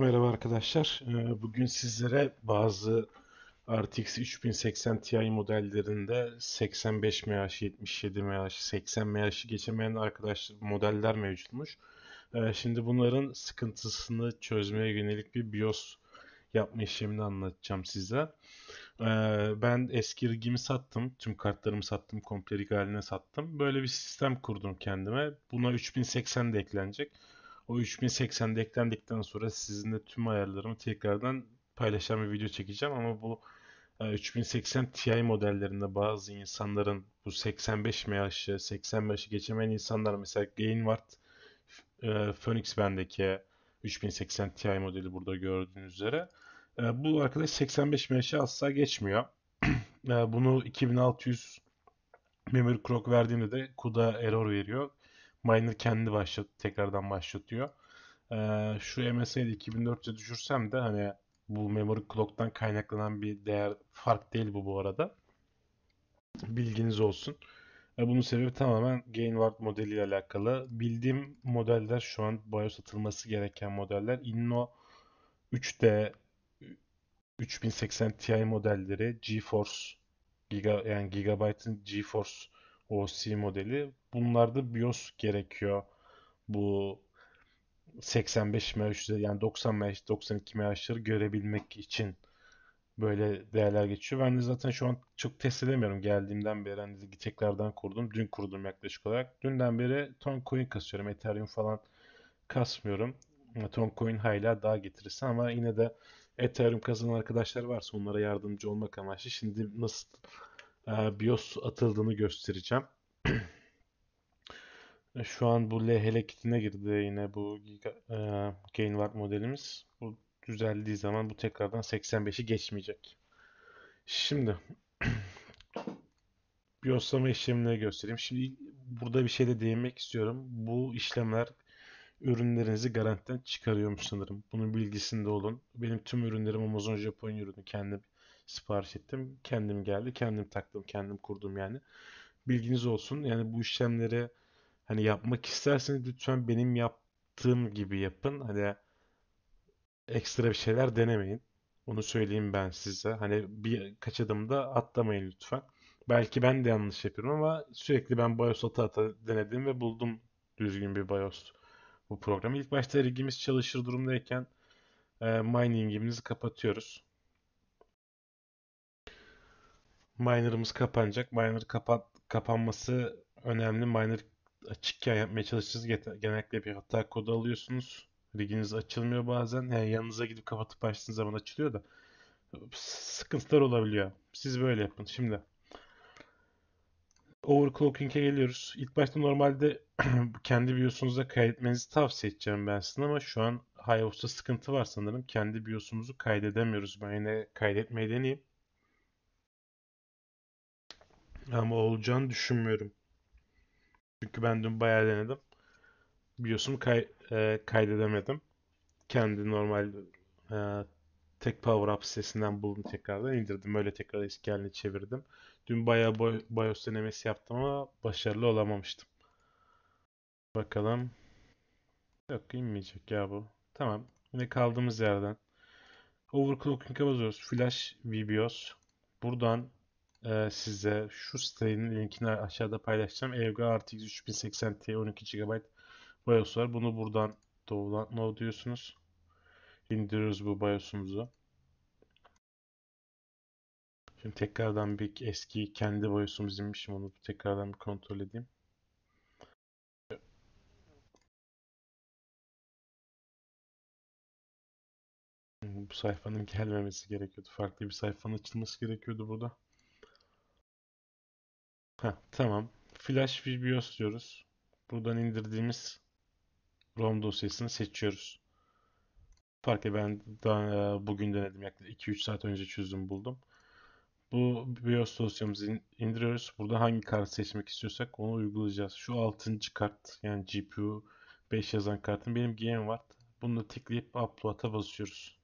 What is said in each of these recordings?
Merhaba arkadaşlar. Ee, bugün sizlere bazı RTX 3080 Ti modellerinde 85 MH, 77 MH, 80 MH'i geçemeyen arkadaş modeller mevcutmuş. Ee, şimdi bunların sıkıntısını çözmeye yönelik bir BIOS yapma işlemini anlatacağım size. Ee, ben eski rigimi sattım. Tüm kartlarımı sattım. Komple rig haline sattım. Böyle bir sistem kurdum kendime. Buna 3080 de eklenecek. O 3080'de eklendikten sonra sizinle tüm ayarlarımı tekrardan paylaşan bir video çekeceğim ama bu 3080 e, Ti modellerinde bazı insanların bu 85 MH'ı 85'i geçemeyen insanlar mesela Gainward e, Phoenix bendeki 3080 Ti modeli burada gördüğünüz üzere e, bu arkadaş 85 MH'ı asla geçmiyor. Bunu 2600 memory clock verdiğinde de CUDA error veriyor miner kendi başlat tekrardan başlatıyor. Ee, şu MSI'de 2400'e düşürsem de hani bu memory clock'tan kaynaklanan bir değer fark değil bu bu arada. Bilginiz olsun. E, bunun sebebi tamamen Gainward modeliyle alakalı. Bildiğim modeller şu an BIOS atılması gereken modeller. Inno 3D 3080 Ti modelleri, GeForce Giga, yani Gigabyte'ın GeForce OC modeli. Bunlarda BIOS gerekiyor. Bu 85 MHz'leri yani 90 MHz, 92 MHz'ları görebilmek için böyle değerler geçiyor. Ben de zaten şu an çok test edemiyorum geldiğimden beri. Hani tekrardan kurdum. Dün kurdum yaklaşık olarak. Dünden beri ton coin kasıyorum. Ethereum falan kasmıyorum. Ton coin hala daha getirirse ama yine de Ethereum kazanan arkadaşlar varsa onlara yardımcı olmak amaçlı. Şimdi nasıl ee, BIOS atıldığını göstereceğim. Şu an bu LHL kitine girdi yine bu Giga, e, GainWarp modelimiz. Bu düzeldiği zaman bu tekrardan 85'i geçmeyecek. Şimdi biyoslama işlemleri göstereyim. Şimdi burada bir şey de değinmek istiyorum. Bu işlemler ürünlerinizi garantiden çıkarıyormuş sanırım. Bunun bilgisinde olun. Benim tüm ürünlerim Amazon Japon ürünü. Kendi sipariş ettim. Kendim geldi. Kendim taktım. Kendim kurdum yani. Bilginiz olsun. Yani bu işlemleri hani yapmak isterseniz lütfen benim yaptığım gibi yapın. Hani ekstra bir şeyler denemeyin. Onu söyleyeyim ben size. Hani bir birkaç adımda atlamayın lütfen. Belki ben de yanlış yapıyorum ama sürekli ben BIOS ata ata denedim ve buldum düzgün bir BIOS bu programı. İlk başta rigimiz çalışır durumdayken e, mining'imizi kapatıyoruz. Miner'ımız kapanacak. Miner kapat kapanması önemli. Miner açıkken yapmaya çalışacağız. Genellikle bir hata kodu alıyorsunuz. Riginiz açılmıyor bazen. Yani yanınıza gidip kapatıp açtığınız zaman açılıyor da sıkıntılar olabiliyor. Siz böyle yapın. Şimdi overclocking'e geliyoruz. İlk başta normalde kendi BIOS'unuza kaydetmenizi tavsiye edeceğim ben size ama şu an HiOS'ta sıkıntı var sanırım. Kendi BIOS'umuzu kaydedemiyoruz. Ben yine kaydetmeyi deneyeyim. Ama olacağını düşünmüyorum. Çünkü ben dün bayağı denedim. Biliyorsun kay, e, kaydedemedim. Kendi normal e, tek power up sitesinden buldum tekrardan indirdim. Öyle tekrar eski haline çevirdim. Dün bayağı boy, BIOS denemesi yaptım ama başarılı olamamıştım. Bakalım. Yok inmeyecek ya bu. Tamam. Yine kaldığımız yerden. Overclocking'e basıyoruz. Flash, VBIOS. Buradan e, size şu sitenin linkini aşağıda paylaşacağım. Evga RTX 3080 Ti 12 GB BIOS var. Bunu buradan download diyorsunuz. İndiriyoruz bu BIOS'umuzu. Şimdi tekrardan bir eski kendi BIOS'umuz inmiş. Onu tekrardan bir kontrol edeyim. Bu sayfanın gelmemesi gerekiyordu. Farklı bir sayfanın açılması gerekiyordu burada. Heh, tamam. Flash VBIOS diyoruz. Buradan indirdiğimiz ROM dosyasını seçiyoruz. Farkı ben daha e, bugün denedim. Yaklaşık 2-3 saat önce çözdüm buldum. Bu BIOS dosyamızı indiriyoruz. Burada hangi kartı seçmek istiyorsak onu uygulayacağız. Şu 6. kart yani GPU 5 yazan kartın benim var. Bunu tıklayıp upload'a basıyoruz.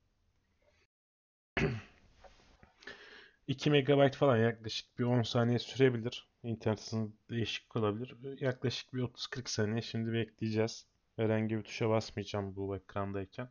2 MB falan yaklaşık bir 10 saniye sürebilir. İnternet hızında değişik olabilir. Yaklaşık bir 30-40 saniye şimdi bekleyeceğiz. Herhangi bir tuşa basmayacağım bu ekrandayken.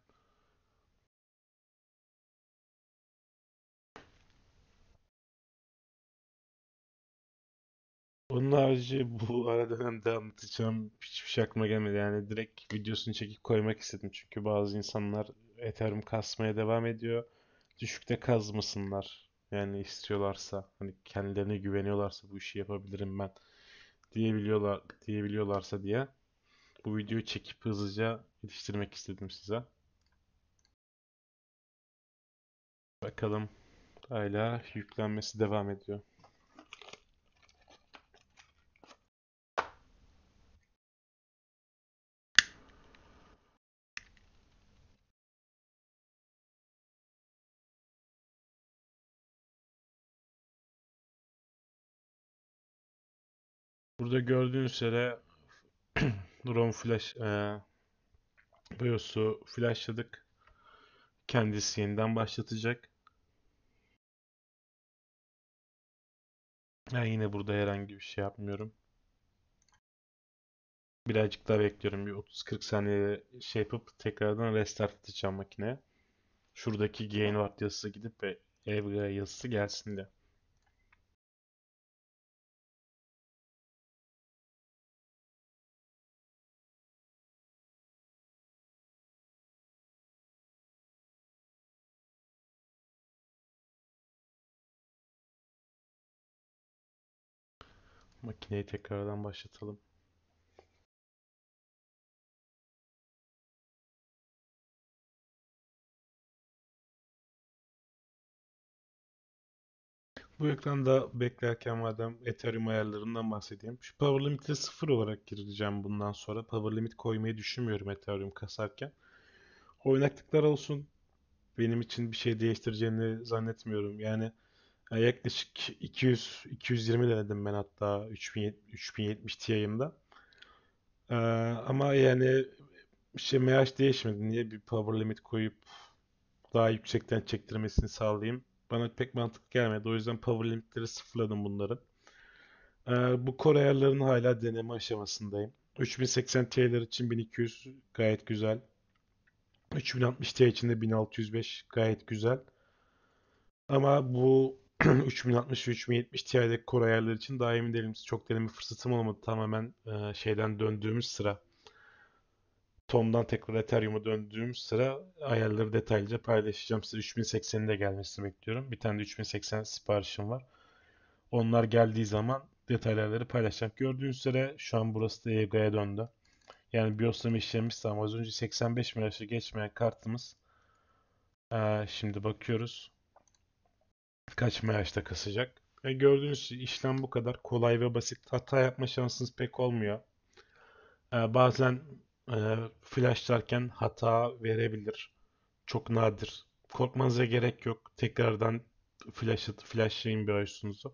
Onun harici bu ara dönemde anlatacağım hiçbir şey aklıma gelmedi. Yani direkt videosunu çekip koymak istedim. Çünkü bazı insanlar Ethereum kasmaya devam ediyor. Düşükte kazmasınlar yani istiyorlarsa hani kendilerine güveniyorlarsa bu işi yapabilirim ben diyebiliyorlar diyebiliyorlarsa diye bu videoyu çekip hızlıca yetiştirmek istedim size. Bakalım hala yüklenmesi devam ediyor. Burada gördüğünüz üzere ROM flash e, BIOS'u flashladık. Kendisi yeniden başlatacak. Ben yine burada herhangi bir şey yapmıyorum. Birazcık daha bekliyorum. Bir 30-40 saniye şey yapıp tekrardan restart edeceğim makine. Şuradaki gain var yazısı gidip ve ev yazısı gelsin de. Makineyi tekrardan başlatalım. Bu ekranda beklerken madem Ethereum ayarlarından bahsedeyim. Şu Power Limit'i 0 olarak gireceğim bundan sonra. Power Limit koymayı düşünmüyorum Ethereum kasarken. Oynaklıklar olsun. Benim için bir şey değiştireceğini zannetmiyorum. Yani ya yaklaşık 200 220 denedim ben hatta 3000 3070 Ti'yimde. Ee, ama yani şey MH değişmedi. Niye bir power limit koyup daha yüksekten çektirmesini sağlayayım? Bana pek mantıklı gelmedi. O yüzden power limitleri sıfırladım bunları Ee, bu core ayarlarını hala deneme aşamasındayım. 3080 Ti'ler için 1200 gayet güzel. 3060 Ti için de 1605 gayet güzel. Ama bu 3060 ve 3070 Ti'deki core ayarları için daha emin değilim. Çok deneme fırsatım olmadı. Tamamen e, şeyden döndüğümüz sıra Tom'dan tekrar Ethereum'a döndüğümüz sıra ayarları detaylıca paylaşacağım. Size 3080'in de gelmesini bekliyorum. Bir tane de 3080 siparişim var. Onlar geldiği zaman detayları paylaşacağım. Gördüğünüz üzere şu an burası da EGA'ya döndü. Yani BIOS'la işlemişti ama az önce 85 MHz'e geçmeyen kartımız. Ee, şimdi bakıyoruz kaçma yaşta kısacak. E gördüğünüz işlem bu kadar kolay ve basit. Hata yapma şansınız pek olmuyor. E, bazen e, flashlarken hata verebilir. Çok nadir. Korkmanıza gerek yok. Tekrardan flash flashlayın bir arayüzünüzü.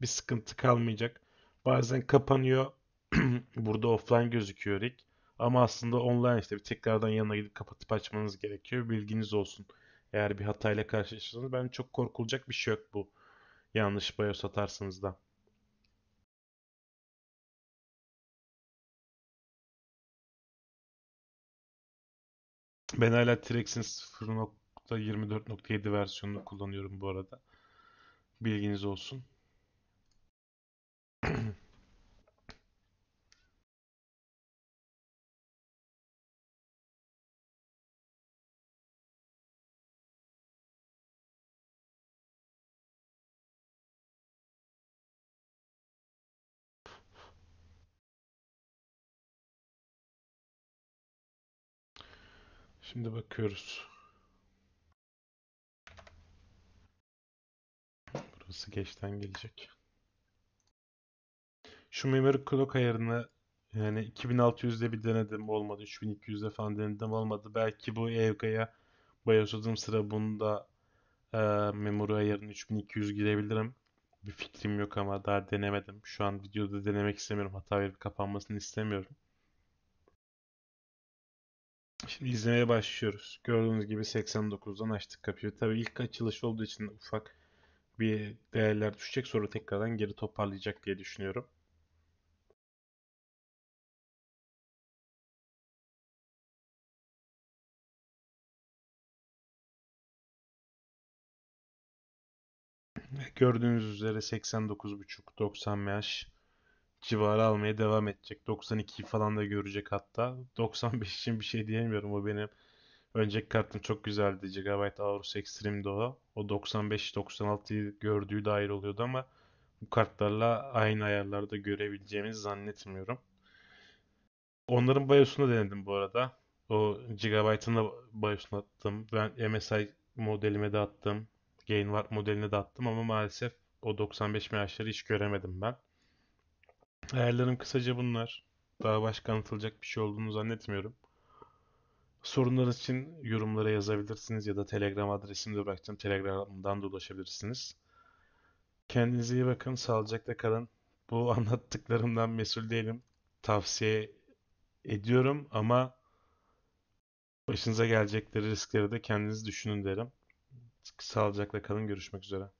Bir sıkıntı kalmayacak. Bazen kapanıyor. Burada offline gözüküyor ilk, Ama aslında online işte bir tekrardan yanına gidip kapatıp açmanız gerekiyor. Bilginiz olsun. Eğer bir hatayla karşılaşırsanız ben çok korkulacak bir şey yok bu. Yanlış BIOS atarsanız da. Ben hala Trex'in 0.24.7 versiyonunu kullanıyorum bu arada. Bilginiz olsun. Şimdi bakıyoruz. Burası geçten gelecek. Şu memory clock ayarını yani 2600'de bir denedim olmadı. 3200'de falan denedim olmadı. Belki bu evgaya BIOS'ladığım sıra bunda e, memory ayarını 3200 girebilirim. Bir fikrim yok ama daha denemedim. Şu an videoda denemek istemiyorum. Hata verip kapanmasını istemiyorum. Şimdi izlemeye başlıyoruz. Gördüğünüz gibi 89'dan açtık kapıyı. Tabii ilk açılış olduğu için ufak bir değerler düşecek. Sonra tekrardan geri toparlayacak diye düşünüyorum. Gördüğünüz üzere 89.5 90 yaş civarı almaya devam edecek. 92 falan da görecek hatta. 95 için bir şey diyemiyorum. O benim önceki kartım çok güzeldi. Gigabyte Aorus Extreme'di o. O 95-96'yı gördüğü dair oluyordu ama bu kartlarla aynı ayarlarda görebileceğimizi zannetmiyorum. Onların BIOS'unu denedim bu arada. O Gigabyte'ın da BIOS'unu attım. Ben MSI modelime de attım. GainWarp modeline de attım ama maalesef o 95 MHz'leri hiç göremedim ben. Ayarlarım kısaca bunlar. Daha başka anlatılacak bir şey olduğunu zannetmiyorum. Sorunlar için yorumlara yazabilirsiniz ya da Telegram adresimi de bıraktım. Telegram'dan da ulaşabilirsiniz. Kendinize iyi bakın. Sağlıcakla kalın. Bu anlattıklarımdan mesul değilim. Tavsiye ediyorum ama başınıza gelecekleri riskleri de kendiniz düşünün derim. Sağlıcakla kalın. Görüşmek üzere.